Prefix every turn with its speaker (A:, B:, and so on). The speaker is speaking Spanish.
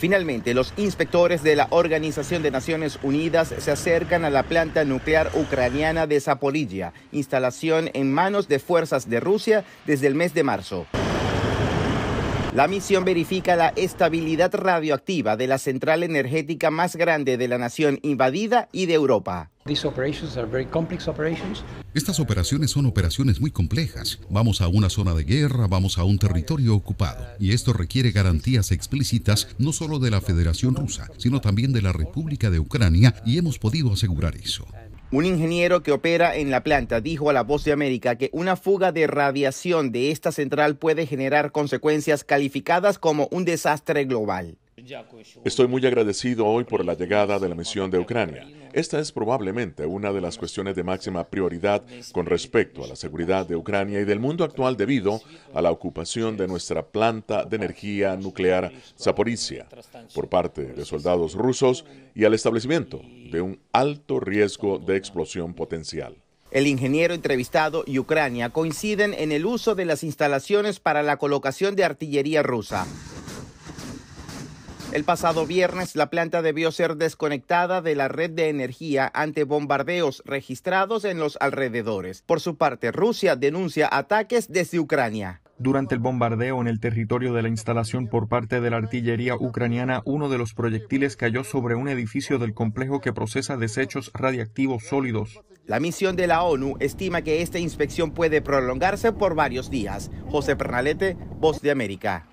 A: Finalmente, los inspectores de la Organización de Naciones Unidas se acercan a la planta nuclear ucraniana de Zaporilla, instalación en manos de fuerzas de Rusia desde el mes de marzo. La misión verifica la estabilidad radioactiva de la central energética más grande de la nación invadida y de Europa.
B: Estas operaciones son operaciones muy complejas. Vamos a una zona de guerra, vamos a un territorio ocupado. Y esto requiere garantías explícitas no solo de la Federación Rusa, sino también de la República de Ucrania, y hemos podido asegurar eso.
A: Un ingeniero que opera en la planta dijo a La Voz de América que una fuga de radiación de esta central puede generar consecuencias calificadas como un desastre global.
B: Estoy muy agradecido hoy por la llegada de la misión de Ucrania. Esta es probablemente una de las cuestiones de máxima prioridad con respecto a la seguridad de Ucrania y del mundo actual debido a la ocupación de nuestra planta de energía nuclear Zaporizhia por parte de soldados rusos y al establecimiento de un alto riesgo de explosión potencial.
A: El ingeniero entrevistado y Ucrania coinciden en el uso de las instalaciones para la colocación de artillería rusa. El pasado viernes, la planta debió ser desconectada de la red de energía ante bombardeos registrados en los alrededores. Por su parte, Rusia denuncia ataques desde Ucrania. Durante el bombardeo en el territorio de la instalación por parte de la artillería ucraniana, uno de los proyectiles cayó sobre un edificio del complejo que procesa desechos radiactivos sólidos. La misión de la ONU estima que esta inspección puede prolongarse por varios días. José Pernalete, Voz de América.